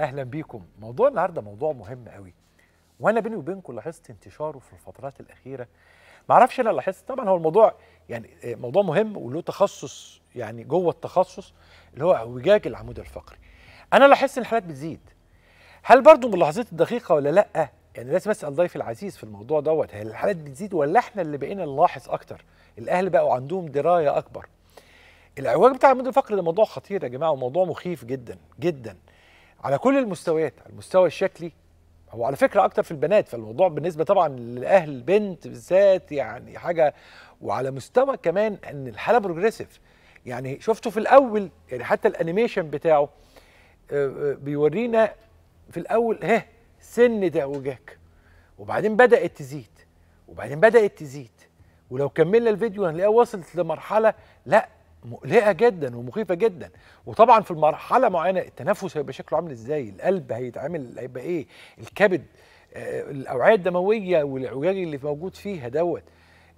اهلا بيكم موضوع النهارده موضوع مهم قوي وانا بيني وبينكم لاحظت انتشاره في الفترات الاخيره ما اعرفش انا لاحظت طبعا هو الموضوع يعني آه، موضوع مهم وله تخصص يعني جوه التخصص اللي هو اعوجاج العمود الفقري انا لاحظت ان الحالات بتزيد هل برضو ملاحظات الدقيقه ولا لا يعني لازم اسال ضيفي العزيز في الموضوع دوت هل الحالات بتزيد ولا احنا اللي بقينا نلاحظ اكتر الاهل بقوا عندهم درايه اكبر الاعواج بتاع العمود الفقري ده موضوع خطير يا جماعه وموضوع مخيف جدا جدا على كل المستويات على المستوى الشكلي هو على فكره اكتر في البنات فالموضوع بالنسبه طبعا للاهل البنت بالذات يعني حاجه وعلى مستوى كمان ان الحاله بروجريسيف يعني شفته في الاول يعني حتى الانيميشن بتاعه آه، آه، بيورينا في الاول ها سن وجاك وبعدين بدات تزيد وبعدين بدات تزيد ولو كملنا الفيديو هنلاقيها وصلت لمرحله لا مقلقه جدا ومخيفه جدا وطبعا في المرحله معينه التنفس هيبقى شكله عامل ازاي القلب هيتعمل هيبقى ايه الكبد آه الاوعيه الدمويه والعجاج اللي موجود فيها دوت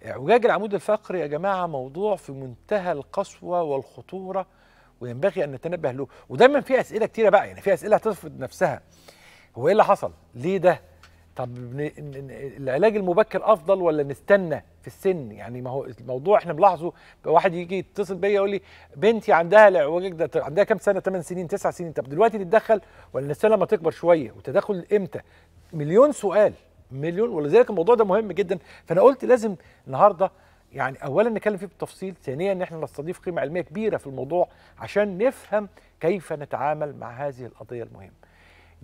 عجاج العمود الفقري يا جماعه موضوع في منتهى القسوه والخطوره وينبغي ان نتنبه له ودايما في اسئله كتيره بقى يعني في اسئله هتفرض نفسها هو ايه اللي حصل ليه ده طب العلاج المبكر افضل ولا نستنى في السن يعني ما هو الموضوع احنا بنلاحظه واحد يجي يتصل بيا يقول لي بنتي عندها العوج ده عندها كام سنه 8 سنين 9 سنين طب دلوقتي نتدخل ولا نستنى لما تكبر شويه وتدخل امتى مليون سؤال مليون ولذلك الموضوع ده مهم جدا فانا قلت لازم النهارده يعني اولا نتكلم فيه بالتفصيل ثانيا ان احنا نستضيف قيمه علميه كبيره في الموضوع عشان نفهم كيف نتعامل مع هذه القضيه المهمه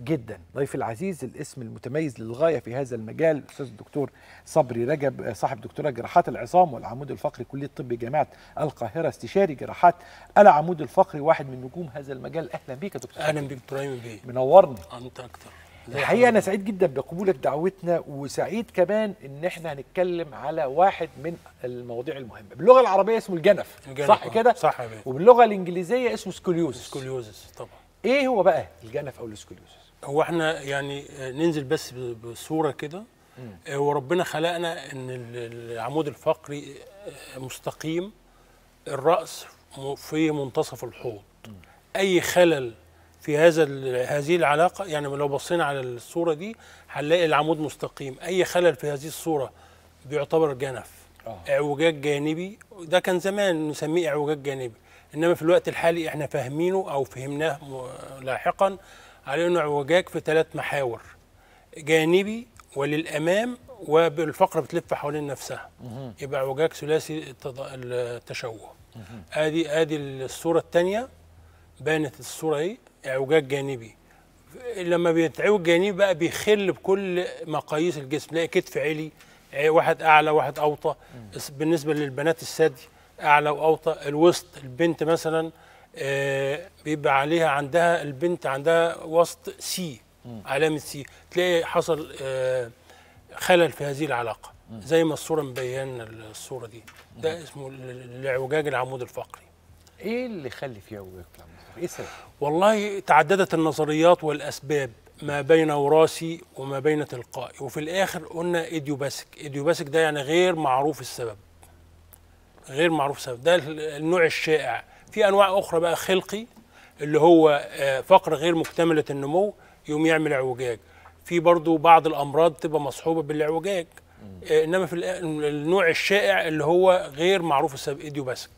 جدا ضيف العزيز الاسم المتميز للغاية في هذا المجال الأستاذ الدكتور صبري رجب صاحب دكتوراه جراحات العظام والعمود الفقري كلية طب جامعة القاهرة استشاري جراحات العمود الفقري واحد من نجوم هذا المجال أهلا بيك يا دكتور أهلا بيك ترايم بيه منورني أنت أكتر الحقيقه انا سعيد جدا بقبولك دعوتنا وسعيد كمان ان احنا هنتكلم على واحد من المواضيع المهمه باللغه العربيه اسمه الجنف, الجنف صح آه. كده صح يا وباللغه الانجليزيه اسمه سكوليوزس سكوليوزس طبعا ايه هو بقى الجنف او السكوليوزس هو احنا يعني آه، ننزل بس بصوره كده آه، وربنا خلقنا ان العمود الفقري آه، مستقيم الراس في منتصف الحوض اي خلل في هذا هذه العلاقه يعني لو بصينا على الصوره دي هنلاقي العمود مستقيم اي خلل في هذه الصوره بيعتبر جنف آه. اعوجاج جانبي ده كان زمان نسميه اعوجاج جانبي انما في الوقت الحالي احنا فاهمينه او فهمناه لاحقا علينا اعوجاج في ثلاث محاور جانبي وللامام وبالفقره بتلف حوالين نفسها يبقى اعوجاج ثلاثي التشوه ادي ادي الصوره الثانيه بانت الصوره ايه اعوجاج جانبي لما بيتعوج جانبي بقى بيخل بكل مقاييس الجسم تلاقي كتف عالي واحد اعلى واحد اوطى بالنسبه للبنات الثدي اعلى واوطى الوسط البنت مثلا بيبقى عليها عندها البنت عندها وسط سي علامه سي تلاقي حصل آه، خلل في هذه العلاقه زي ما الصوره مبينه الصوره دي ده اسمه الاعوجاج العمود الفقري ايه اللي خلي فيها اعوجاج العمود الفقري ايه السبب والله تعددت النظريات والاسباب ما بين وراثي وما بين تلقائي وفي الاخر قلنا ايديوباسك ايديوباسك ده يعني غير معروف السبب غير معروف السبب ده النوع الشائع في انواع اخرى بقى خلقي اللي هو آه، فقر غير مكتمله النمو يقوم يعمل اعوجاج في برضو بعض الامراض تبقى مصحوبه بالاعوجاج آه، انما في النوع الشائع اللي هو غير معروف السبب ايديوباسك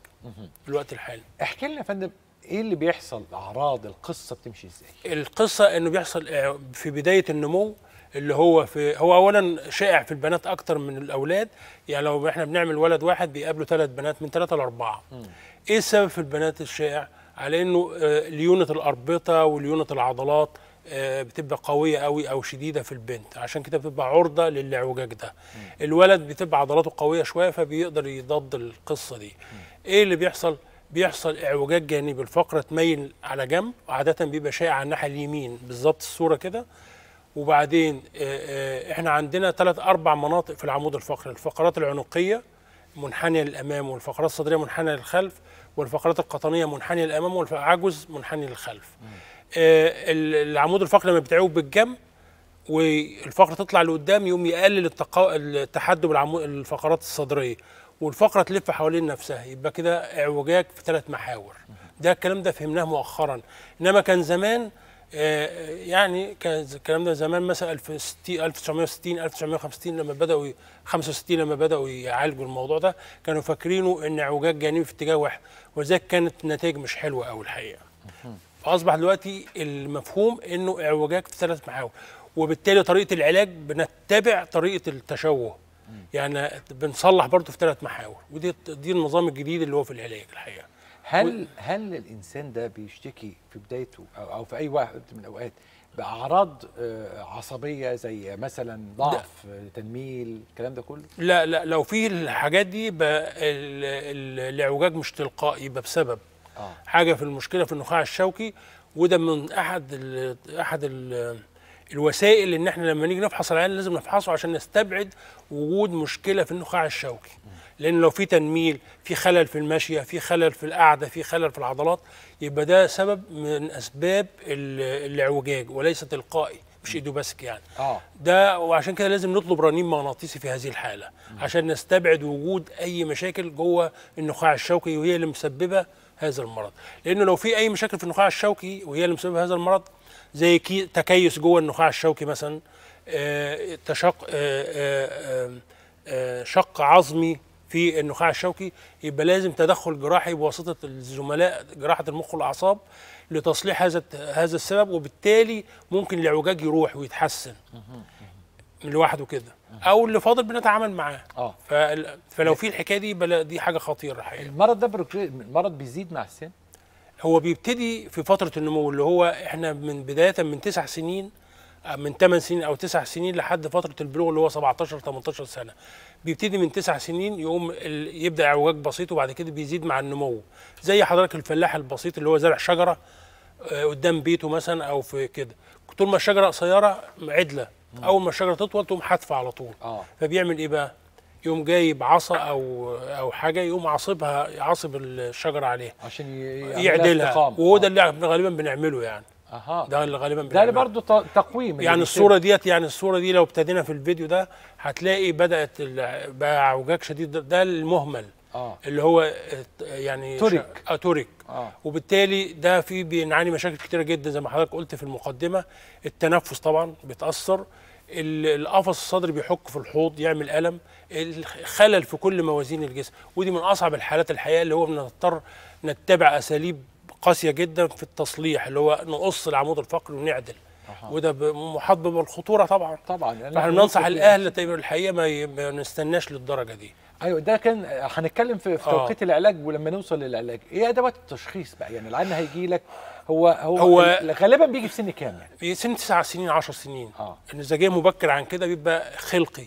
في الوقت الحالي احكي لنا يا فندم ايه اللي بيحصل اعراض القصه بتمشي ازاي القصه انه بيحصل آه، في بدايه النمو اللي هو في هو اولا شائع في البنات اكتر من الاولاد يعني لو احنا بنعمل ولد واحد بيقابله ثلاث بنات من ثلاثه لاربعه ايه سبب في البنات الشائع على انه آه، ليونه الاربطه وليونه العضلات آه، بتبقى قويه قوي او شديده في البنت عشان كده بتبقى عرضه للعوجاج ده الولد بتبقى عضلاته قويه شويه فبيقدر يضد القصه دي ايه اللي بيحصل بيحصل اعوجاج جانبي الفقره تميل على جنب عاده بيبقى شائع على الناحيه اليمين بالظبط الصوره كده وبعدين آه، احنا عندنا ثلاث اربع مناطق في العمود الفقري الفقرات العنقيه منحنيه للامام والفقرات الصدريه منحنيه للخلف والفقرات القطنيه منحنيه للامام والعجز منحني للخلف آه العمود الفقري لما بتعوج بالجنب والفقره تطلع لقدام يقوم يقلل التقا... التحدب العمو... الفقرات الصدريه والفقره تلف حوالين نفسها يبقى كده اعوجاج في ثلاث محاور ده الكلام ده فهمناه مؤخرا انما كان زمان آه، يعني كان الكلام ده زمان مثلا 1960 1960 1965 لما بداوا 65 لما بداوا يعالجوا الموضوع ده كانوا فاكرينه ان اعوجاج جانبي في اتجاه واحد ولذلك كانت النتائج مش حلوه قوي الحقيقه. فاصبح دلوقتي المفهوم انه اعوجاج في ثلاث محاور وبالتالي طريقه العلاج بنتبع طريقه التشوه. يعني بنصلح برضه في ثلاث محاور ودي دي النظام الجديد اللي هو في العلاج الحقيقه. هل هل الانسان ده بيشتكي في بدايته او في اي وقت من الاوقات باعراض آه، عصبيه زي مثلا ضعف آه، تنميل الكلام ده كله لا لا لو في الحاجات دي الاعوجاج مش تلقائي يبقى بسبب آه. حاجه في المشكله في النخاع الشوكي وده من احد الـ احد الـ الوسائل ان احنا لما نيجي نفحص العيان لازم نفحصه عشان نستبعد وجود مشكله في النخاع الشوكي لان لو في تنميل في خلل في المشيه في خلل في القعده في خلل في العضلات يبقى ده سبب من اسباب الاعوجاج وليس تلقائي مش ايدوباسك يعني آه. ده وعشان كده لازم نطلب رنين مغناطيسي في هذه الحاله م. عشان نستبعد وجود اي مشاكل جوه النخاع الشوكي وهي اللي مسببه هذا المرض لانه لو في اي مشاكل في النخاع الشوكي وهي اللي مسببه هذا المرض زي تكيس جوه النخاع الشوكي مثلا آه، تشق آه، آه، شق عظمي في النخاع الشوكي يبقى لازم تدخل جراحي بواسطه الزملاء جراحه المخ والاعصاب لتصليح هذا هذا السبب وبالتالي ممكن العوجاج يروح ويتحسن لوحده كده او اللي فاضل بنتعامل معاه اه فلو في الحكايه دي دي حاجه خطيره الحقيقه المرض ده المرض بيزيد مع السن هو بيبتدي في فتره النمو اللي هو احنا من بدايه من تسع سنين آه، من 8 سنين او 9 سنين لحد فتره البلوغ اللي هو 17 18 سنه بيبتدي من 9 سنين يقوم يبدا اعوجاج بسيط وبعد كده بيزيد مع النمو زي حضرتك الفلاح البسيط اللي هو زرع شجره آه، قدام بيته مثلا او في كده طول ما الشجره قصيره عدله اول ما الشجره تطول تقوم حادفه على طول آه. فبيعمل ايه بقى يقوم جايب عصا او او حاجه يقوم عاصبها يعصب الشجره عليها عشان يعدلها وهو ده آه. اللي احنا غالبا بنعمله يعني اها ده اللي غالبا بنعمله ده اللي برضه تقويم يعني الصوره ديت يعني الصوره دي لو ابتدينا في الفيديو ده هتلاقي بدات بقى اعوجاج شديد ده المهمل آه. اللي هو يعني تورك آه تورك آه. وبالتالي ده في بنعاني مشاكل كتيره جدا زي ما حضرتك قلت في المقدمه التنفس طبعا بيتاثر القفص الصدري بيحك في الحوض يعمل الم الخلل في كل موازين الجسم ودي من اصعب الحالات الحقيقه اللي هو بنضطر نتبع اساليب قاسيه جدا في التصليح اللي هو نقص العمود الفقري ونعدل وده محاط بالخطوره طبعا طبعا يعني فاحنا بننصح الاهل الحقيقه ما نستناش للدرجه دي ايوه ده كان هنتكلم في, في آه. توقيت العلاج ولما نوصل للعلاج ايه ادوات التشخيص بقى يعني العيان هيجي لك هو هو, هو غالبا بيجي في سن كام يعني؟ سن 9 سنين 10 سنين آه. النزاجيه مبكر عن كده بيبقى خلقي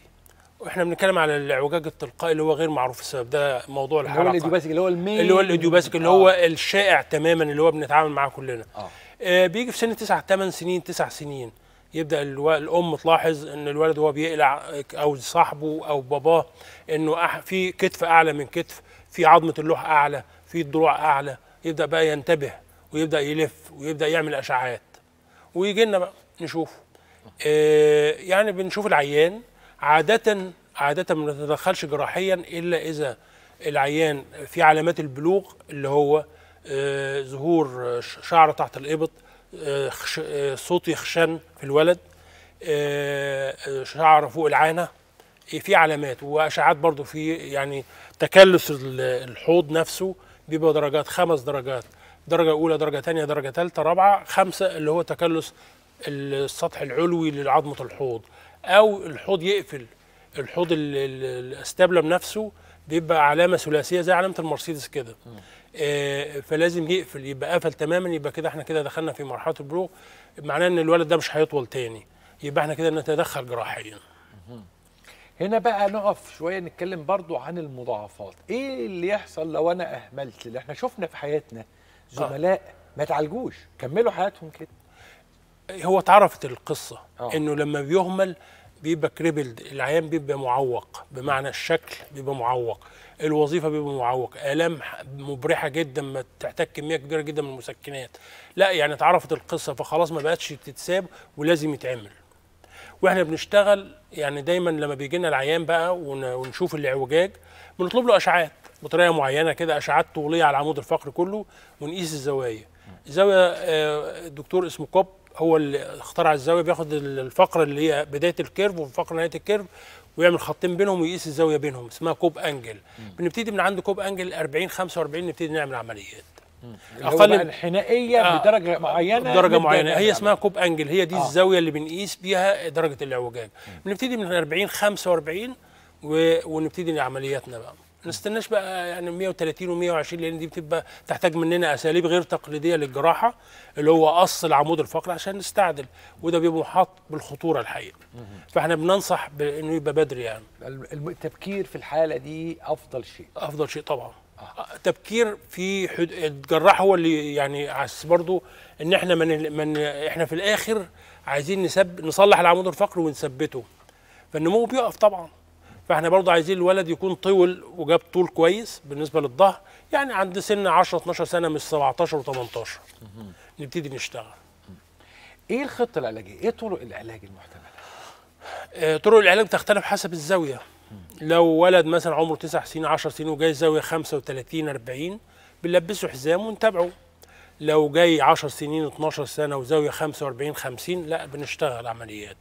احنا بنتكلم على الاعوجاج التلقائي اللي هو غير معروف السبب ده موضوع الحلقه اللي هو الايديوباسيك اللي هو المين اللي هو الايديوباسيك اللي هو آه. الشائع تماما اللي هو بنتعامل معاه كلنا آه. آه بيجي في سن 9 8 سنين 9 سنين يبدا الام تلاحظ ان الولد وهو بيقلع او صاحبه او باباه انه في كتف اعلى من كتف في عظمه اللوح اعلى في الضلوع اعلى يبدا بقى ينتبه ويبدا يلف ويبدا يعمل اشعاعات ويجي لنا بقى نشوفه آه يعني بنشوف العيان عادة عادة ما نتدخلش جراحيا إلا إذا العيان في علامات البلوغ اللي هو آه، ظهور آه، شعر تحت الإبط آه، صوت يخشن في الولد شعر فوق العانة إيه، في علامات وأشعات برضو في يعني تكلس الحوض نفسه بيبقى درجات خمس درجات درجة أولى درجة ثانية درجة ثالثة رابعة خمسة اللي هو تكلس السطح العلوي لعظمة الحوض او الحوض يقفل الحوض الاستابلم نفسه بيبقى علامه ثلاثيه زي علامه المرسيدس كده آه فلازم يقفل يبقى قفل تماما يبقى كده احنا كده دخلنا في مرحله البرو معناه ان الولد ده مش هيطول تاني يبقى احنا كده نتدخل جراحيا هنا بقى نقف شويه نتكلم برضو عن المضاعفات ايه اللي يحصل لو انا اهملت اللي احنا شفنا في حياتنا آه. زملاء آه. ما تعالجوش كملوا حياتهم كده هو اتعرفت القصه أوه. انه لما بيهمل بيبقى كريبلد العيان بيبقى معوق بمعنى الشكل بيبقى معوق الوظيفه بيبقى معوق الام مبرحه جدا ما تحتاج كميه كبيره جدا من المسكنات لا يعني اتعرفت القصه فخلاص ما بقتش تتساب ولازم يتعمل واحنا بنشتغل يعني دايما لما بيجي لنا العيان بقى ونشوف الاعوجاج بنطلب له اشعاعات بطريقه معينه كده اشعاعات طوليه على العمود الفقري كله ونقيس الزوايا زاويه آه، دكتور اسمه كوب هو اللي اخترع الزاويه بياخد الفقره اللي هي بدايه الكيرف وفقره نهايه الكيرف ويعمل خطين بينهم ويقيس الزاويه بينهم اسمها كوب انجل مم. بنبتدي من عند كوب انجل 40 45 نبتدي نعمل عمليات اقل انحنائيه آه بدرجه معينه بدرجه معينه يعني هي يعني. اسمها كوب انجل هي دي آه. الزاويه اللي بنقيس بيها درجه الاعوجاج بنبتدي من 40 45 ونبتدي عملياتنا بقى ما نستناش بقى يعني 130 و120 لان دي بتبقى تحتاج مننا اساليب غير تقليديه للجراحه اللي هو قص العمود الفقري عشان نستعدل وده بيبقى محاط بالخطوره الحقيقه فاحنا بننصح بانه يبقى بدري يعني التبكير في الحاله دي افضل شيء افضل شيء طبعا آه. آه، تبكير في حد... الجراح هو اللي يعني عس برضه ان احنا من... من احنا في الاخر عايزين نسب نصلح العمود الفقري ونثبته فالنمو بيقف طبعا فاحنا برضه عايزين الولد يكون طول وجاب طول كويس بالنسبه للظهر يعني عند سن 10 12 سنه مش 17 و18 نبتدي نشتغل ايه الخطه العلاجيه ايه طرق العلاج المحتمله آه، طرق العلاج تختلف حسب الزاويه لو ولد مثلا عمره 9 سنين 10 سنين وجاي زاويه 35 40 بنلبسه حزام ونتابعه لو جاي 10 سنين 12 سنه وزاويه 45 50 لا بنشتغل عمليات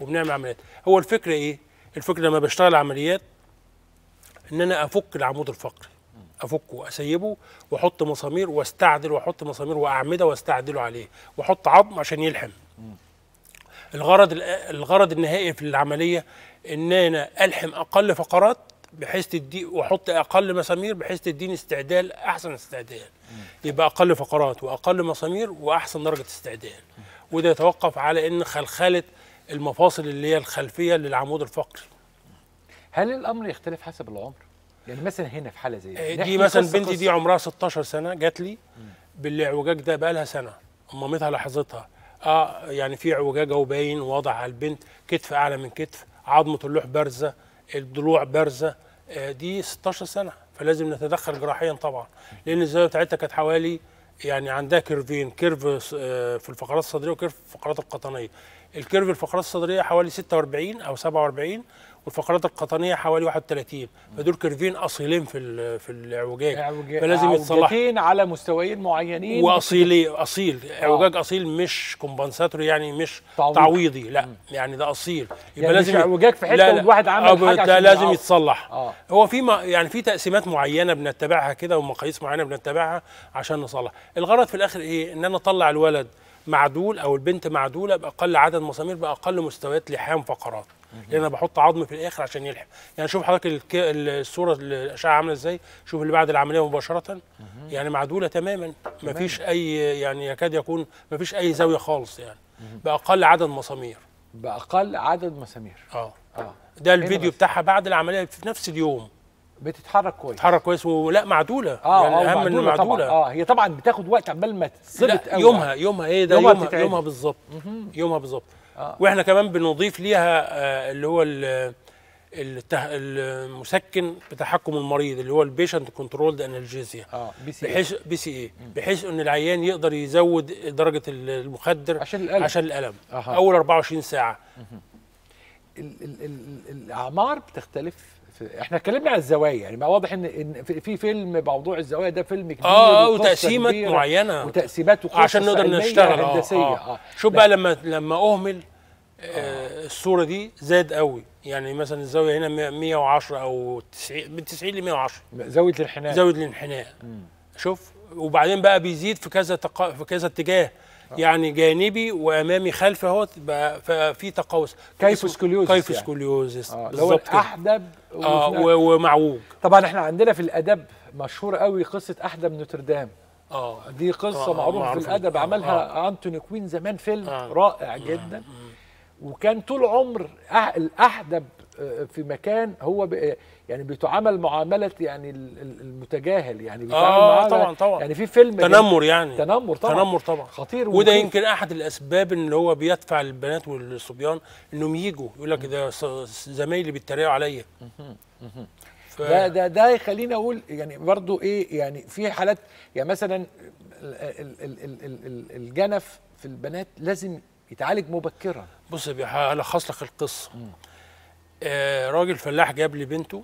وبنعمل عمليات هو الفكره ايه الفكره لما بشتغل عمليات ان انا افك العمود الفقري افكه واسيبه واحط مسامير واستعدل واحط مسامير واعمده واستعدله عليه واحط عظم عشان يلحم الغرض الغرض النهائي في العمليه ان انا الحم اقل فقرات بحيث تدي واحط اقل مسامير بحيث تديني استعدال احسن استعدال يبقى اقل فقرات واقل مسامير واحسن درجه استعدال وده يتوقف على ان خلخله المفاصل اللي هي الخلفيه للعمود الفقري هل الامر يختلف حسب العمر يعني مثلا هنا في حاله زي دي, آه، دي مثلا بنتي دي عمرها 16 سنه جات لي بالعوجاج ده بقى لها سنه مامتها لاحظتها اه يعني في عوجاجه وباين واضح على البنت كتف اعلى من كتف عظمه اللوح بارزه الضلوع بارزه آه دي 16 سنه فلازم نتدخل جراحيا طبعا لان الزاويه بتاعتها كانت حوالي يعني عندها كيرفين كيرف آه، في الفقرات الصدريه وكيرف في الفقرات القطنيه الكيرف الفقرات الصدريه حوالي 46 او 47 والفقرات القطنيه حوالي 31 فدول كيرفين اصيلين في في الاعوجاج فلازم يتصلحوا على مستويين معينين واصيلي اصيل آه. اصيل مش كومبنساتوري يعني مش طعويق. تعويضي لا م. يعني ده اصيل يبقى يعني لازم اعوجاج في حته والواحد عمل حاجه عشان لازم يعوج. يتصلح آه. هو في ما يعني في تقسيمات معينه بنتبعها كده ومقاييس معينه بنتبعها عشان نصلح الغرض في الاخر ايه ان انا اطلع الولد معدول او البنت معدوله باقل عدد مسامير باقل مستويات لحام فقرات لان انا بحط عظم في الاخر عشان يلحم يعني شوف حضرتك الصوره الاشعه عامله ازاي شوف اللي بعد العمليه مباشره يعني معدوله تماما ما فيش اي يعني يكاد يكون ما فيش اي زاويه خالص يعني باقل عدد مسامير باقل عدد مسامير اه اه ده الفيديو بتاعها بعد العمليه في نفس اليوم بتتحرك كويس بتتحرك كويس ولا معدوله آه يعني آه اهم معدولة معدوله طبعا. اه هي طبعا بتاخد وقت عمال ما تثبت قوي يومها يعني. يومها ايه ده يومها بالظبط يومها بالظبط يومها بالظبط آه. واحنا كمان بنضيف ليها آه اللي هو الته... المسكن بتحكم المريض اللي هو البيشنت كنترولد انالجيزيا اه بي سي إيه. بحيث بي سي اي بحيث ان العيان يقدر يزود درجه المخدر عشان الالم عشان الالم آه. اول 24 ساعه الاعمار بتختلف احنا اتكلمنا على الزوايا يعني ما واضح ان ان في فيلم موضوع الزوايا ده فيلم كبير اه وتقسيمات معينه وتقسيمات وقصص عشان نقدر نشتغل آه, آه. آه. شوف بقى لما لما اهمل آه الصوره دي زاد قوي يعني مثلا الزاويه هنا 110 او 90 من 90 ل 110 زاويه الانحناء زاويه الانحناء شوف وبعدين بقى بيزيد في كذا في كذا اتجاه آه. يعني جانبي وامامي خلفي اهوت ففي تقوس كيف كيفوسكوليوزس كيف يعني. آه. بالظبط احدب اه ومعوج طبعا احنا عندنا في الادب مشهور قوي قصه احدب نوتردام اه دي قصه آه معروفه في الادب آه. عملها آه. انتوني كوين زمان فيلم آه. رائع آه. جدا آه. وكان طول عمر الاحدب في مكان هو يعني بيتعامل معامله يعني المتجاهل يعني بيتعامل آه طبعا طبعا يعني في فيلم تنمر يعني تنمر طبعا تنمر طبعا خطير وده يمكن احد الاسباب ان هو بيدفع البنات والصبيان انهم يجوا يقول لك ده زمايلي بيتريقوا عليا ف... ده ده ده يخليني اقول يعني برضو ايه يعني في حالات يعني مثلا الجنف في البنات لازم يتعالج مبكرا بص هلخص لك القصه آه راجل فلاح جاب لي بنته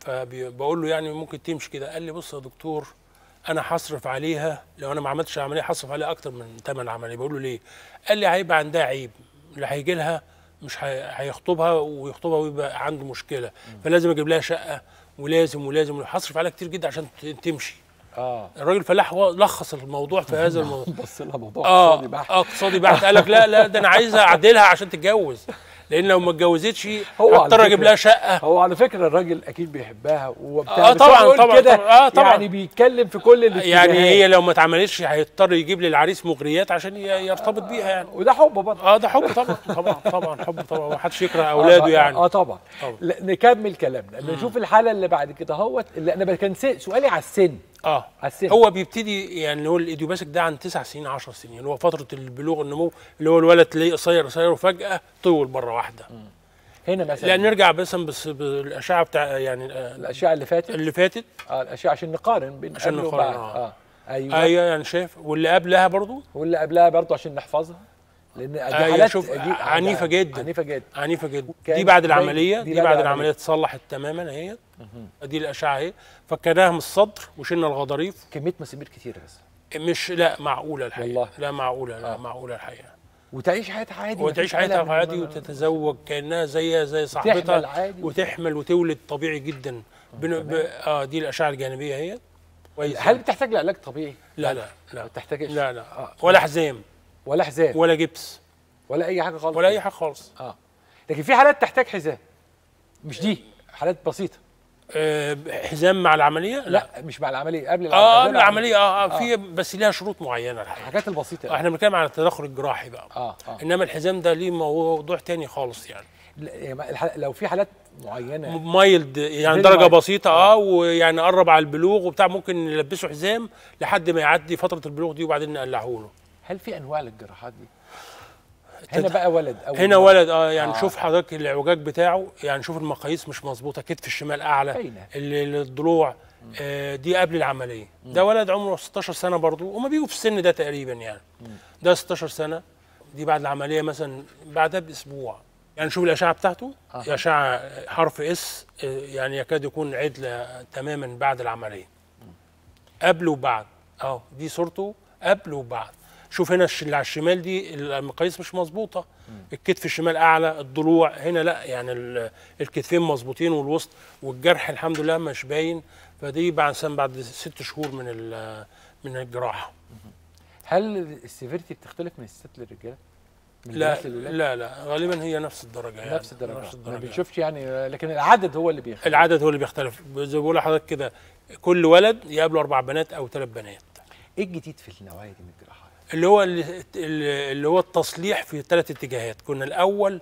فبقول له يعني ممكن تمشي كده قال لي بص يا دكتور انا هصرف عليها لو انا ما عملتش عمليه هصرف عليها اكتر من ثمن عمليه بقول له ليه قال لي هيبقى عندها عيب اللي هيجي لها مش هيخطبها ويخطبها ويبقى عنده مشكله فلازم اجيب لها شقه ولازم ولازم هصرف عليها كتير جدا عشان تمشي اه الراجل فلاح لخص الموضوع في هذا الموضوع بص لها موضوع آه، اقتصادي بحت اه اقتصادي بحت قال لك لا لا ده انا عايز اعدلها عشان تتجوز لان لو ما اتجوزتش اضطر اجيب لها شقه هو على فكره الراجل اكيد بيحبها وبتاع آه طبعا طبعا, كده آه طبعا يعني بيتكلم في كل الاتجاهات يعني هي لو ما اتعملتش هيضطر يجيب للعريس مغريات عشان يرتبط بيها يعني وده حب برضه اه ده حب طبعا طبعا طبعا حب طبعا ما حدش يكره آه، اولاده آه يعني اه طبعا, طبعًا. نكمل كلامنا نشوف الحاله اللي بعد كده اهوت اللي انا كان سؤالي على السن اه السن. هو بيبتدي يعني هو الايديوباسك ده عن 9 سنين 10 سنين اللي يعني هو فتره البلوغ النمو اللي هو الولد تلاقيه قصير قصير وفجاه طول مره واحده هنا مثلا لان يعني نرجع مثلا بس بالاشعه بتاع يعني آه، الاشعه اللي فاتت اللي فاتت اه الاشعه عشان نقارن بين عشان نقارن آه. اه ايوه ايوه يعني شايف واللي قبلها برضه واللي قبلها برضه عشان نحفظها لان دي آه، شوف آه، عنيفه جدا عنيفه جدا عنيفه جدا دي بعد العمليه دي, دي بعد العمليه اتصلحت تماما اهي دي الاشعه اهي فكناها من الصدر وشلنا الغضاريف كميه مسامير كتير بس مش لا معقوله الحقيقه والله. لا معقوله لا آه. معقوله الحقيقه وتعيش حياتها عادي وتعيش حياتها عادي وتتزوج كانها زيها زي صاحبتها وتحمل وتولد طبيعي جدا آه، ب... اه دي الاشعه الجانبيه اهي هل بتحتاج لعلاج طبيعي؟ لا لا لا ما بتحتاجش لا لا آه. ولا حزام ولا حزام ولا جبس ولا اي حاجه خالص ولا اي حاجه خالص اه لكن في حالات تحتاج حزام مش دي آه. حالات بسيطه آه حزام مع العمليه لا, لا مش مع العمليه قبل العمليه اه قبل العمليه اه, آه في آه. بس ليها شروط معينه الحقيقه الحاجات البسيطه آه. احنا بنتكلم على التدخل الجراحي بقى آه, اه انما الحزام ده ليه موضوع تاني خالص يعني لو في حالات معينه مايلد يعني درجه مايلد. بسيطه آه،, اه ويعني قرب على البلوغ وبتاع ممكن نلبسه حزام لحد ما يعدي فتره البلوغ دي وبعدين نقلعه له هل في انواع للجراحات دي؟ هنا بقى ولد أو هنا مرة. ولد اه يعني آه. شوف حضرتك الاعوجاج بتاعه يعني شوف المقاييس مش مظبوطه كتف الشمال اعلى الضلوع آه دي قبل العمليه مم. ده ولد عمره 16 سنه برضه وما بيجوا في السن ده تقريبا يعني مم. ده 16 سنه دي بعد العمليه مثلا بعدها باسبوع يعني شوف الاشعه بتاعته آه. اشعه حرف اس آه، يعني يكاد يكون عدله تماما بعد العمليه مم. قبل وبعد اه دي صورته قبل وبعد شوف هنا اللي على الشمال دي المقاييس مش مظبوطه الكتف الشمال اعلى الضلوع هنا لا يعني الكتفين مظبوطين والوسط والجرح الحمد لله مش باين فدي بعد بعد ست شهور من من الجراحه هل السيفيرتي بتختلف من الست للرجاله؟ لا لا لا غالبا هي نفس الدرجه يعني نفس الدرجه, نفس الدرجة. ما بنشوفش يعني لكن العدد هو اللي بيختلف العدد هو اللي بيختلف زي ما بقول لحضرتك كده كل ولد يقابله اربع بنات او ثلاث بنات ايه الجديد في النوعيه دي من الجراحه؟ اللي هو اللي هو التصليح في ثلاث اتجاهات كنا الاول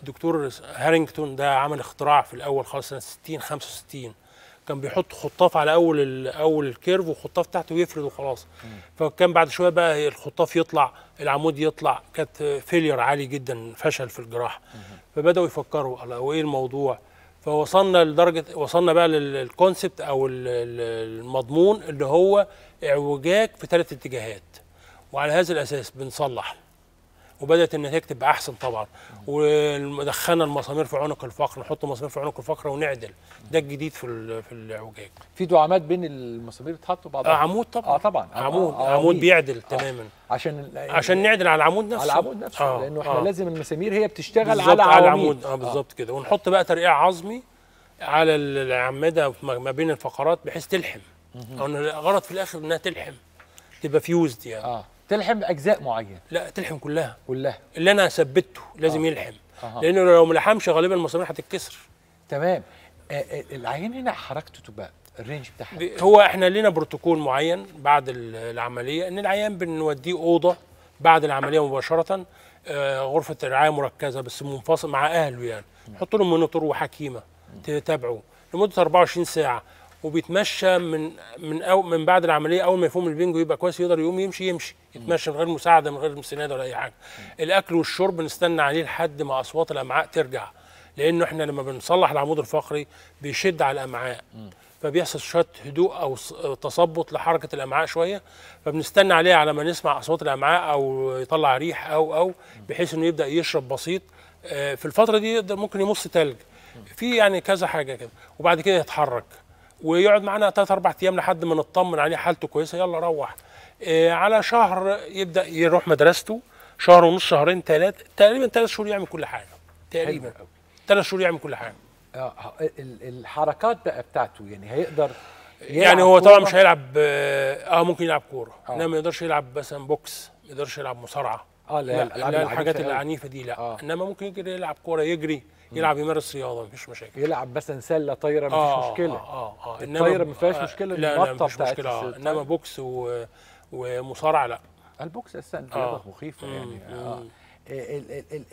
الدكتور هارينجتون ده عمل اختراع في الاول خالص سنه 60 65 كان بيحط خطاف على اول اول الكيرف وخطاف تحته ويفرد وخلاص فكان بعد شويه بقى الخطاف يطلع العمود يطلع كانت فيلير عالي جدا فشل في الجراحه فبداوا يفكروا على ايه الموضوع فوصلنا لدرجه وصلنا بقى للكونسبت او المضمون اللي هو اعوجاج في ثلاث اتجاهات وعلى هذا الاساس بنصلح وبدات النتائج تبقى احسن طبعا ودخلنا المسامير في عنق الفقر نحط مسامير في عنق الفقر ونعدل ده الجديد في في العوجاج في دعامات بين المسامير اتحطوا بعض آه عمود طبعا اه طبعا آه، عمود آه عمود آه، بيعدل آه تماما عشان عشان نعدل على العمود نفسه على العمود نفسه آه لانه احنا آه لازم المسامير هي بتشتغل على, على العمود آه،, اه بالظبط آه كده ونحط بقى ترقيع عظمي على العماده ما بين الفقرات بحيث تلحم او الغرض في الاخر انها تلحم تبقى فيوزد يعني آه. تلحم اجزاء معينه لا تلحم كلها كلها اللي انا ثبته لازم آه. يلحم آه. لانه لو ما لحمش غالبا المسامير هتتكسر تمام آه،, آه العيان هنا حركته تبقى الرينج بتاعها هو احنا لنا بروتوكول معين بعد العمليه ان العيان بنوديه اوضه بعد العمليه مباشره آه غرفه رعايه مركزه بس منفصل مع اهله يعني نحط له مونيتور وحكيمه تتابعه لمده 24 ساعه وبيتمشى من من أو من بعد العمليه اول ما يفهم البنجو يبقى كويس يقدر يقوم يمشي يمشي يتمشى من غير مساعده من غير سناد ولا اي حاجه الاكل والشرب نستنى عليه لحد ما اصوات الامعاء ترجع لانه احنا لما بنصلح العمود الفقري بيشد على الامعاء فبيحصل شويه هدوء او تثبط لحركه الامعاء شويه فبنستنى عليه على ما نسمع اصوات الامعاء او يطلع ريح او او بحيث انه يبدا يشرب بسيط آه، في الفتره دي ممكن يمص تلج في يعني كذا حاجه كده وبعد كده يتحرك ويقعد معانا ثلاث اربع ايام لحد ما نطمن عليه حالته كويسه يلا روح إيه على شهر يبدا يروح مدرسته شهر ونص شهرين ثلاث تقريبا ثلاث شهور يعمل كل حاجه تقريبا ثلاث شهور يعمل كل حاجه اه, آه، الحركات بقى بتاعته يعني هيقدر يعني هو طبعا مش هيلعب آه،, اه ممكن يلعب كوره آه. انما ما يقدرش يلعب مثلا بوكس ما يقدرش يلعب مصارعه اه لا, لا, لا الحاجات العنيفه دي لا آه. انما ممكن يجري يلعب كوره يجري يلعب يمارس رياضه مفيش مشاكل يلعب مثلا سله طايره مفيش آه مشكله اه اه, آه الطايره ما فيهاش آه، مشكله لا لا مفيش مشكله انما بوكس و... ومصارعه لا البوكس اساسا آه. رياضه يعني. آه مخيفه يعني آه.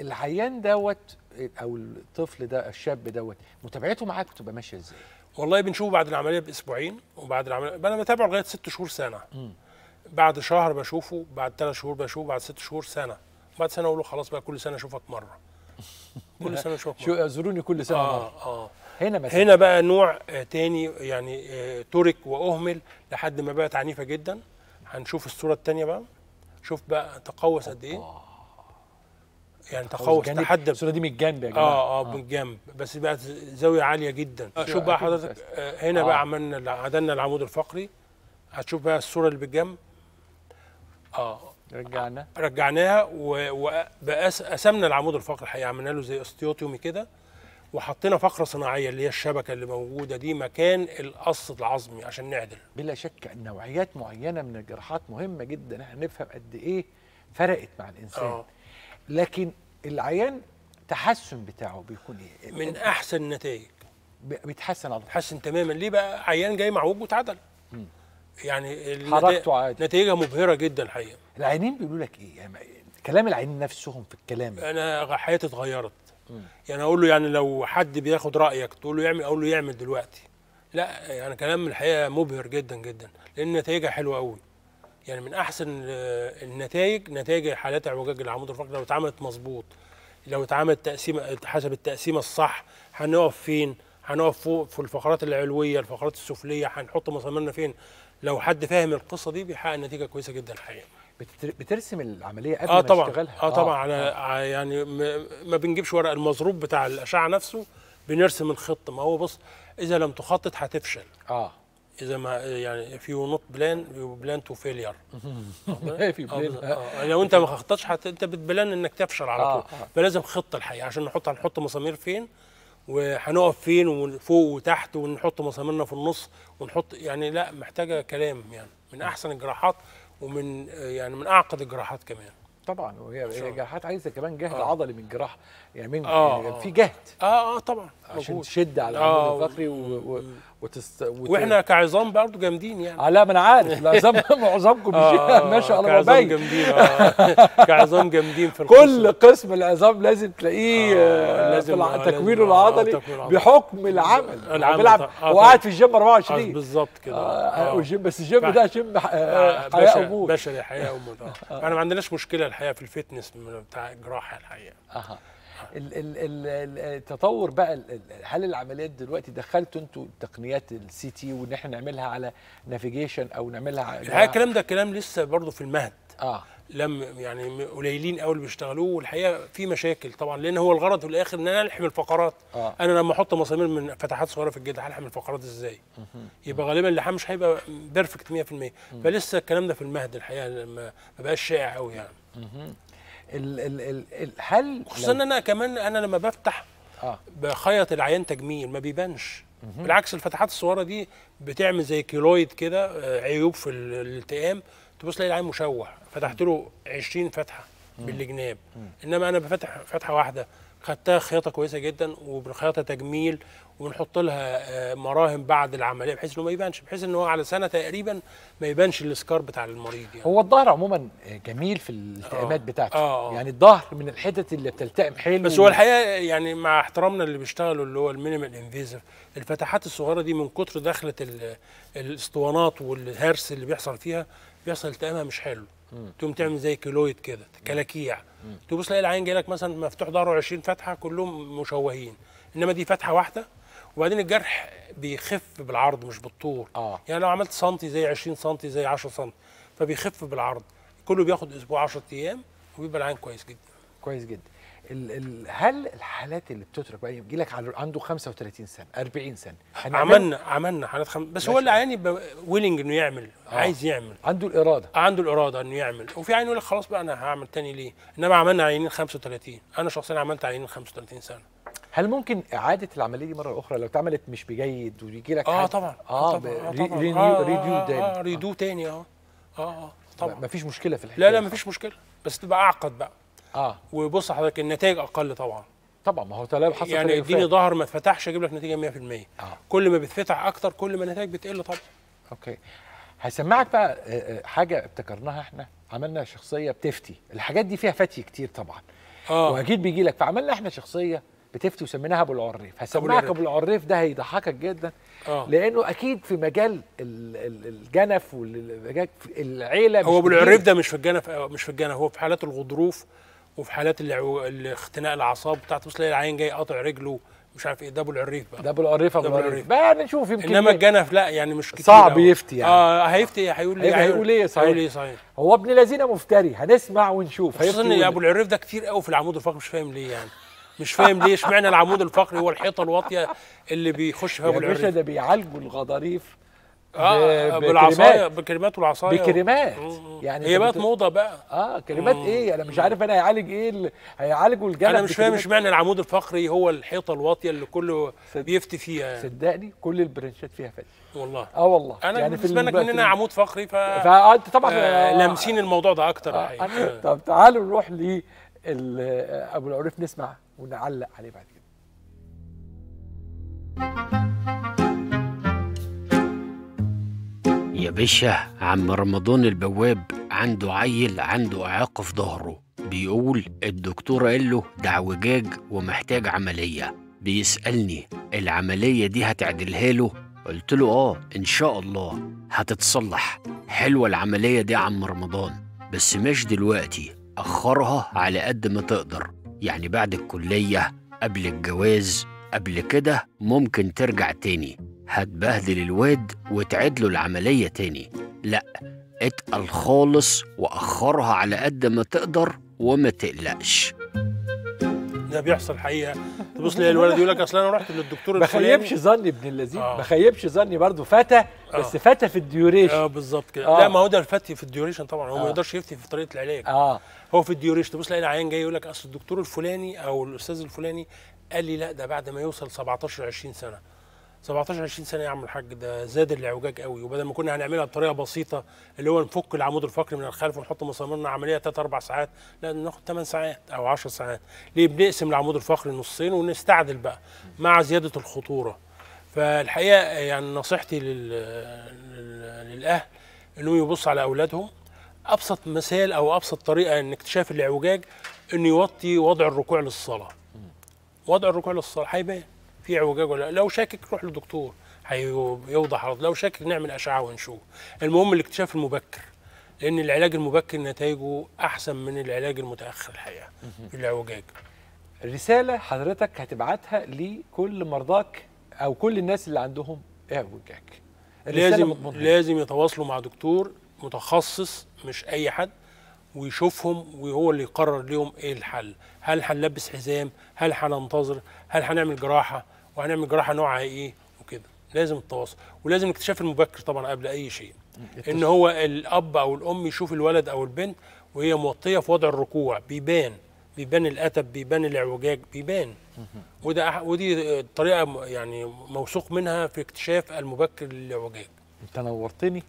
العيان دوت او الطفل ده الشاب دوت متابعته معاك بتبقى ماشيه ازاي؟ والله بنشوفه بعد العمليه باسبوعين وبعد العمليه انا بتابعه لغايه ست شهور سنه م. بعد شهر بشوفه بعد ثلاث شهور بشوفه بعد ست شهور سنه بعد سنه اقول له خلاص بقى كل سنه اشوفك مره كل سنه اشوفهم شو زوروني كل سنه آه آه. هنا مثلا هنا بقى نوع تاني يعني آه، ترك واهمل لحد ما بقت عنيفه جدا هنشوف الصوره الثانيه بقى شوف بقى تقوس قد ايه يعني تقوس تحدى الصوره دي من الجنب يا جماعه اه اه من آه. الجنب بس بقت زاويه عاليه جدا أيوة، شوف أيوة، بقى حضرتك آه، هنا آه. بقى عملنا عدلنا العمود الفقري هتشوف بقى الصوره اللي بالجنب اه رجعنا رجعناها وقسمنا العمود الفقري الحقيقه عملنا له زي استيوتيومي كده وحطينا فقره صناعيه اللي هي الشبكه اللي موجوده دي مكان القص العظمي عشان نعدل بلا شك ان نوعيات معينه من الجراحات مهمه جدا احنا نفهم قد ايه فرقت مع الانسان أوه. لكن العيان التحسن بتاعه بيكون ايه من احسن النتائج بيتحسن على طول بيتحسن تماما ليه بقى عيان جاي معوج واتعدل يعني حركته عادي نتيجه مبهره جدا الحقيقه العينين بيقولوا لك ايه يعني كلام العينين نفسهم في الكلام انا حياتي اتغيرت يعني اقول له يعني لو حد بياخد رايك تقول له يعمل اقول له يعمل دلوقتي لا يعني كلام الحقيقه مبهر جدا جدا لان نتائجها حلوه قوي يعني من احسن النتائج نتائج حالات اعوجاج العمود الفقري لو اتعملت مظبوط لو اتعملت تقسيمه حسب التقسيمه الصح هنقف فين هنقف فوق في الفقرات العلويه الفقرات السفليه هنحط مساميرنا فين لو حد فاهم القصه دي بيحقق نتيجه كويسه جدا الحقيقه بترسم العمليه قبل آه ما تشتغلها اه, آه طبعا على آه. يعني ما بنجيبش ورق المزروب بتاع الاشعه نفسه بنرسم الخط ما هو بص اذا لم تخطط هتفشل اه اذا ما يعني في نوت بلان بلان تو فيلير إيه في آه، بلان آه، آه. لو انت ما خططتش انت بتبلان انك تفشل على طول آه. فلازم خطه الحقيقه عشان نحط هنحط مسامير فين وهنقف فين وفوق وتحت ونحط مساميرنا في النص ونحط يعني لا محتاجه كلام يعني من احسن الجراحات ومن يعني من اعقد الجراحات كمان طبعا وهي جراحات عايزه كمان جهد آه. عضلي من الجراحه يعملها يعني آه يعني آه. في جهد اه اه طبعا عشان تشد على آه الفخري و... و... وتست... وت... واحنا كعظام برضه جامدين يعني آه، لا ما انا عارف العظام معظمكم آه ما شاء الله كعظام جامدين آه كعظام جامدين في كل قسم العظام لازم تلاقيه آه, آه، لازم آه تكوينه العضلي آه بحكم العمل العمل بيلعب آه وقاعد في الجيم 24 بالظبط كده آه آه الجيم بس الجيم ده جيم حياه وموت بشري حياه وموت احنا ما عندناش مشكله الحقيقه في الفتنس بتاع الجراحه الحقيقه التطور بقى هل العمليات دلوقتي دخلتوا انتوا تقنيات السي تي وان احنا نعملها على نافيجيشن او نعملها على الحقيقه الكلام ده كلام لسه برضه في المهد اه لم يعني قليلين قوي اللي بيشتغلوه والحقيقه في مشاكل طبعا لان هو الغرض في الاخر ان انا الحم الفقرات آه. انا لما احط مسامير من فتحات صغيره في الجلد هلحم الفقرات ازاي؟ يبقى غالبا اللحام مش هيبقى بيرفكت 100% فلسه الكلام ده في المهد الحقيقه ما بقاش شائع قوي يعني ال ال ال هل خصوصا ان انا كمان انا لما بفتح آه. بخيط العيان تجميل ما بيبانش بالعكس الفتحات الصغيره دي بتعمل زي كيلويد كده آه، عيوب في الالتئام تبص تلاقي العيان مشوه فتحت له 20 فتحه بالجناب انما انا بفتح فتحه واحده خدتها خياطه كويسه جدا وبالخياطه تجميل ونحط لها آه، مراهم بعد العمليه بحيث انه ما يبانش بحيث ان هو على سنه تقريبا ما يبانش السكار بتاع المريض يعني. هو الظهر عموما آه، جميل في الالتئامات آه. بتاعته أوه. يعني الظهر من الحتت اللي بتلتئم حلو بس هو الحقيقه يعني مع احترامنا اللي بيشتغلوا اللي هو المينيمال انفيزف الفتحات الصغيره دي من كتر دخله الاسطوانات والهرس اللي بيحصل فيها بيحصل التئامها مش حلو تقوم تعمل زي كيلويد كده كلاكيع تبص تلاقي العين جاي لك مثلا مفتوح ظهره 20 فتحه كلهم مشوهين انما دي فتحه واحده وبعدين الجرح بيخف بالعرض مش بالطول آه. يعني لو عملت سنتي زي 20 سنتي زي 10 سنتي فبيخف بالعرض كله بياخد اسبوع 10 ايام وبيبقى العين كويس جدا كويس جدا ال ال هل الحالات اللي بتترك بقى يجي لك عنده 35 سنه 40 سنه عملنا عملنا حالات خم... بس هو اللي عيان يبقى ويلنج انه يعمل آه. عايز يعمل عنده الاراده آه، عنده الاراده انه يعمل وفي عين يقول لك خلاص بقى انا هعمل تاني ليه انما عملنا عينين 35 انا شخصيا عملت عينين 35 سنه هل ممكن اعاده العمليه دي مره اخرى لو اتعملت مش بجيد ويجي لك اه طبعا اه ريديو آه، آه، آه، تاني ريديو تاني اه اه آه, طبعا مفيش مشكله في الحكايه لا لا مفيش مشكله بس تبقى اعقد بقى اه وبص حضرتك النتائج اقل طبعا طبعا ما هو تلاقي حصل يعني اديني ظهر ما اتفتحش اجيب لك نتيجه 100% آه. كل ما بيتفتح اكتر كل ما النتائج بتقل طبعا اوكي هسمعك بقى حاجه ابتكرناها احنا عملنا شخصيه بتفتي الحاجات دي فيها فتي كتير طبعا اه واكيد بيجي لك فعملنا احنا شخصيه بتفتي وسميناها ابو العريف هسمعك ابو العريف ده هيضحكك جدا أوه. لانه اكيد في مجال الجنف والعيله هو ابو العريف ده مش في الجنف مش في الجنف هو في حالات الغضروف وفي حالات اختناق الاعصاب بتاعت تلاقي العين جاي قاطع رجله مش عارف ايه ده ابو العريف بقى ده ابو العريف ابو العريف بقى نشوف يمكن انما الجنف لا يعني مش كتير صعب يفتي يعني اه هيفتي هيقول ايه هيقول ايه صحيح هيقول ايه صحيح هو ابن لذينه مفتري هنسمع ونشوف خصوصا ان ابو العريف ده كتير قوي في العمود الفقري مش فاهم ليه يعني مش فاهم ليه اشمعنى العمود الفقري هو الحيطه الواطيه اللي بيخش فيها ابو يعني العريف يا باشا ده بيعالجوا الغضاريف اه, آه، بالعصايه بكلمات والعصايه بكلمات يعني هي بقت موضه بقى اه كلمات مم. ايه يعني انا مش عارف انا هيعالج ايه ال... هيعالجوا الجنب انا مش فاهم اشمعنى العمود الفقري هو الحيطه الواطيه اللي كله صد... بيفتي فيها يعني. صدقني كل البرنشات فيها فتي والله اه والله انا يعني بالنسبه لك اننا عمود فقري ف فانت آه، طبعا آه لامسين الموضوع ده اكتر آه. آه. طب تعالوا نروح ل ابو العريف نسمع ونعلق عليه بعد كده يا باشا عم رمضان البواب عنده عيل عنده إعاقة في ظهره بيقول الدكتور قال له ده اعوجاج ومحتاج عملية بيسألني العملية دي هتعدلها له قلت له آه إن شاء الله هتتصلح حلوة العملية دي يا عم رمضان بس مش دلوقتي أخرها على قد ما تقدر يعني بعد الكلية قبل الجواز قبل كده ممكن ترجع تاني هتبهدل الواد له العملية تاني لأ اتقل خالص وأخرها على قد ما تقدر وما تقلقش ده بيحصل حقيقه تبص لي الولد يقول لك اصل انا رحت للدكتور ما خيبش ظني ابن اللذين آه. ما خيبش ظني برضه فتى آه. بس آه. فتى في الديوريشن اه بالظبط كده آه. لا ما هو ده الفتي في الديوريشن طبعا هو آه. ما يقدرش يفتي في طريقه العلاج اه هو في الديوريشن تبص تلاقي العيان جاي يقول لك اصل الدكتور الفلاني او الاستاذ الفلاني قال لي لا ده بعد ما يوصل 17 20 سنه 17 20 سنه يا عم الحاج ده زاد الاعوجاج قوي وبدل ما كنا هنعملها بطريقه بسيطه اللي هو نفك العمود الفقري من الخلف ونحط مسامرنا عمليه 3 4 ساعات لا ناخد 8 ساعات او 10 ساعات ليه بنقسم العمود الفقري نصين ونستعدل بقى مع زياده الخطوره فالحقيقه يعني نصيحتي لل... لل... للاهل انهم يبصوا على اولادهم ابسط مثال او ابسط طريقه ان اكتشاف الاعوجاج انه يوطي وضع الركوع للصلاه وضع الركوع للصلاه هيبان في اعوجاج ولا لو شاكك روح للدكتور هيوضح على لو شاكك نعمل اشعه ونشوف المهم الاكتشاف المبكر لان العلاج المبكر نتائجه احسن من العلاج المتاخر الحقيقه في الاعوجاج رساله حضرتك هتبعتها لكل مرضاك او كل الناس اللي عندهم اعوجاج إيه لازم مضمنها. لازم يتواصلوا مع دكتور متخصص مش اي حد ويشوفهم وهو اللي يقرر لهم ايه الحل هل هنلبس حزام هل هننتظر هل هنعمل جراحه وهنعمل جراحه نوعها ايه وكده لازم التواصل ولازم الاكتشاف المبكر طبعا قبل اي شيء ان هو الاب او الام يشوف الولد او البنت وهي موطيه في وضع الركوع بيبان بيبان الاتب بيبان الاعوجاج بيبان وده أح... ودي طريقه يعني موثوق منها في اكتشاف المبكر للاعوجاج انت نورتني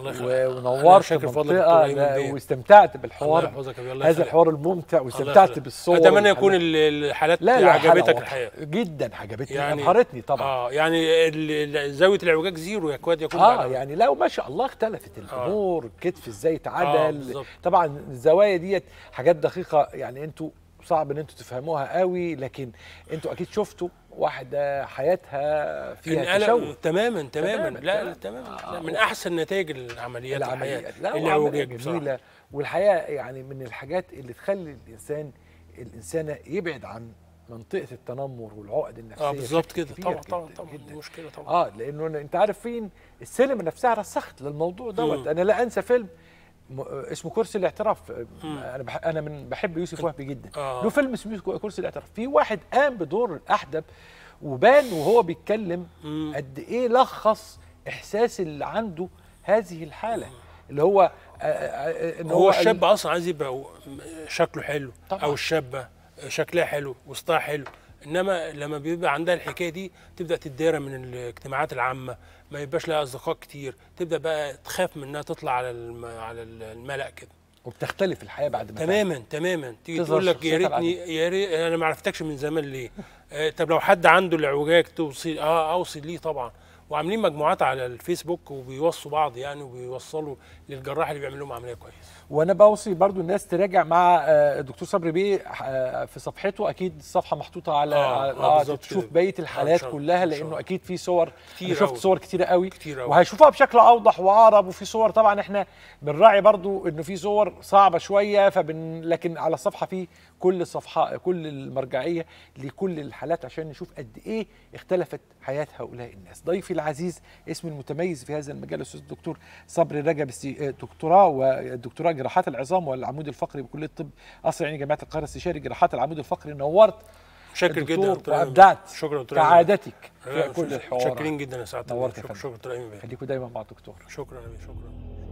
ونورت المنطقه واستمتعت بالحوار هذا الحوار الممتع واستمتعت بالصور اتمنى يكون الحالات لا لا عجبتك الحقيقه جدا عجبتني يعني ابهرتني طبعا اه يعني زاويه الاعوجاج زيرو يا كواد يكون اه بعدها. يعني لا ما شاء الله اختلفت آه. الامور آه. الكتف ازاي اتعدل آه طبعا الزوايا ديت حاجات دقيقه يعني انتوا صعب ان انتوا تفهموها قوي لكن انتوا اكيد شفتوا واحده حياتها فيها تشوه تماما تماما لا تماما آه من احسن نتائج العمليات العمليات لا العمليه جميله والحقيقه يعني من الحاجات اللي تخلي الانسان الانسانه يبعد عن منطقه التنمر والعقد النفسيه اه بالظبط كده طبعا طبعا طبعا جداً. مشكله طبعا اه لانه انت عارف فين السينما نفسها رسخت للموضوع دوت انا لا انسى فيلم اسمه كرسي الاعتراف انا بح انا من بحب يوسف وهبي جدا آه. له فيلم اسمه كرسي الاعتراف في واحد قام بدور الاحدب وبان وهو بيتكلم قد ايه لخص احساس اللي عنده هذه الحاله اللي هو آه، آه، ان هو, هو الشاب اصلا عايز يبقى شكله حلو طبعا. او الشابه شكلها حلو وسطها حلو انما لما بيبقى عندها الحكايه دي تبدا تتدارى من الاجتماعات العامه ما يبقاش لها اصدقاء كتير تبدا بقى تخاف منها تطلع على الم... على الملا كده وبتختلف الحياه بعد ما تماما تعمل. تماما تيجي تقول لك يا ريتني يا ريت انا ما عرفتكش من زمان ليه آه طب لو حد عنده العوجاج توصي اه اوصي ليه طبعا وعاملين مجموعات على الفيسبوك وبيوصوا بعض يعني وبيوصلوا للجراح اللي بيعمل لهم عمليه كويس وانا بوصي برضو الناس تراجع مع آه، الدكتور صبري بيه آه، في صفحته اكيد الصفحه محطوطه على آه, آه, آه, آه، تشوف بقيه الحالات آه كلها لانه اكيد في صور كتير شفت صور كتيره قوي كتير قوي وهيشوفها بشكل اوضح واقرب وفي صور طبعا احنا بنراعي برضو انه في صور صعبه شويه فبن لكن على الصفحه في كل صفحه كل المرجعيه لكل الحالات عشان نشوف قد ايه اختلفت حياه هؤلاء الناس ضيفي العزيز اسم المتميز في هذا المجال الاستاذ الدكتور صبري رجب آه، دكتوراه ودكتوراه جراحات العظام والعمود الفقري بكليه الطب قصر عيني جامعه القاهره استشاري جراحات العمود الفقري نورت شكر جدا وابدعت شكرا دكتور كعادتك في كل الحوار شاكرين جدا يا سعاده نورت شكرا دكتور خليكم دايما مع الدكتور شكرا شكرا